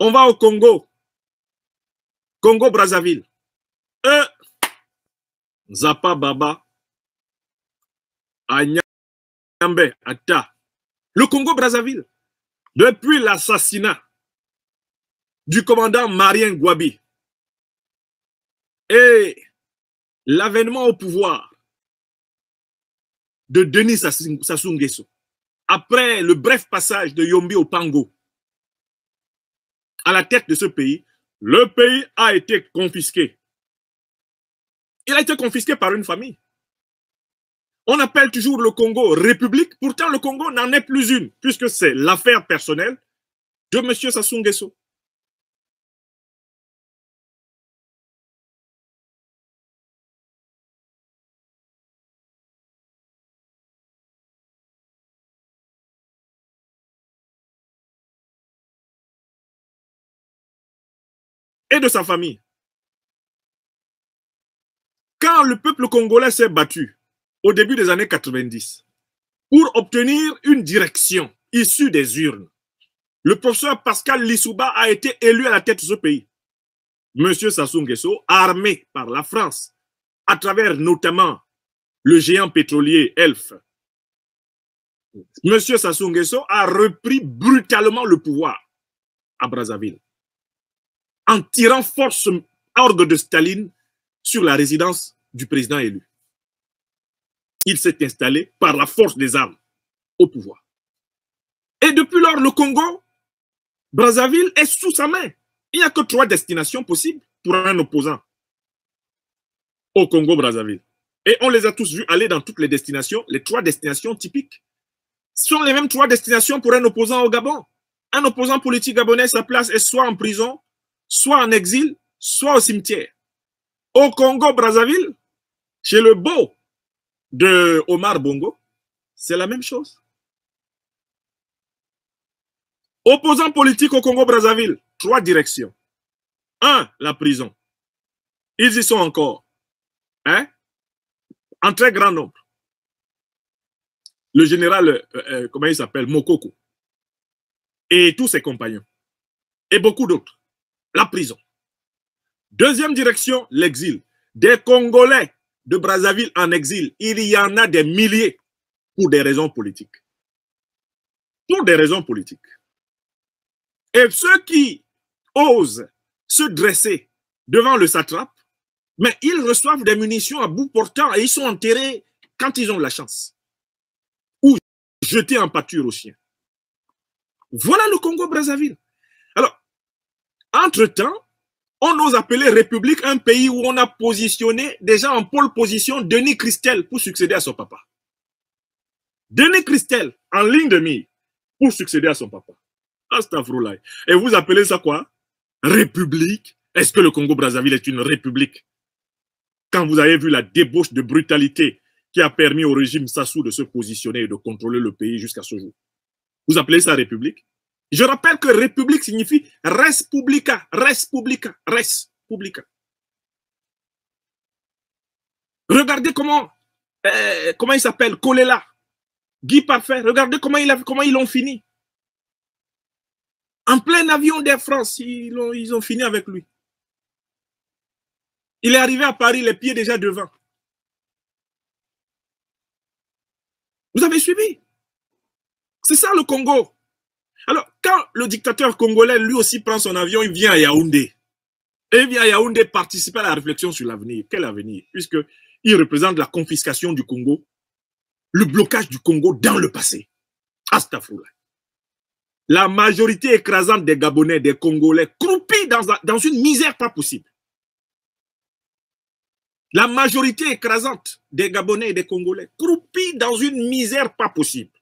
On va au Congo. Congo-Brazzaville. Zapa Baba. Le Congo-Brazzaville. Depuis l'assassinat du commandant Marien Gwabi et l'avènement au pouvoir de Denis Sassou Nguesso, après le bref passage de Yombi au Pango, à la tête de ce pays, le pays a été confisqué. Il a été confisqué par une famille. On appelle toujours le Congo république, pourtant le Congo n'en est plus une, puisque c'est l'affaire personnelle de M. Sassou et de sa famille. Quand le peuple congolais s'est battu au début des années 90 pour obtenir une direction issue des urnes, le professeur Pascal Lissouba a été élu à la tête de ce pays. Monsieur Sassou Nguesso, armé par la France, à travers notamment le géant pétrolier Elf, Monsieur Sassou Nguesso a repris brutalement le pouvoir à Brazzaville en tirant force orgue de Staline sur la résidence du président élu. Il s'est installé par la force des armes au pouvoir. Et depuis lors, le Congo, Brazzaville est sous sa main. Il n'y a que trois destinations possibles pour un opposant au Congo-Brazzaville. Et on les a tous vus aller dans toutes les destinations. Les trois destinations typiques sont les mêmes trois destinations pour un opposant au Gabon. Un opposant politique gabonais, sa place est soit en prison, soit en exil, soit au cimetière. Au Congo-Brazzaville, chez le beau de Omar Bongo, c'est la même chose. Opposants politiques au Congo-Brazzaville, trois directions. Un, la prison. Ils y sont encore. Hein? En très grand nombre. Le général, euh, euh, comment il s'appelle, Mokoko. Et tous ses compagnons. Et beaucoup d'autres la prison. Deuxième direction, l'exil. Des Congolais de Brazzaville en exil, il y en a des milliers pour des raisons politiques. Pour des raisons politiques. Et ceux qui osent se dresser devant le satrape, mais ils reçoivent des munitions à bout portant et ils sont enterrés quand ils ont la chance. Ou jetés en pâture aux chiens. Voilà le Congo-Brazzaville. Entre-temps, on nous appeler République un pays où on a positionné déjà en pôle position Denis Christel pour succéder à son papa. Denis Christel en ligne de mire pour succéder à son papa. Et vous appelez ça quoi République Est-ce que le Congo-Brazzaville est une république Quand vous avez vu la débauche de brutalité qui a permis au régime Sassou de se positionner et de contrôler le pays jusqu'à ce jour. Vous appelez ça république je rappelle que république signifie res publica, res publica, res publica. Regardez comment, euh, comment il s'appelle, Colella, Guy Parfait. Regardez comment, il comment ils l'ont fini. En plein avion d'Air France, ils ils ont fini avec lui. Il est arrivé à Paris, les pieds déjà devant. Vous avez suivi C'est ça le Congo. Alors, quand le dictateur congolais, lui aussi, prend son avion, il vient à Yaoundé. Et il vient à Yaoundé participer à la réflexion sur l'avenir. Quel avenir Puisqu'il représente la confiscation du Congo, le blocage du Congo dans le passé. Astaghfirullah. La majorité écrasante des Gabonais, des Congolais, croupis dans, dans une misère pas possible. La majorité écrasante des Gabonais et des Congolais, croupis dans une misère pas possible.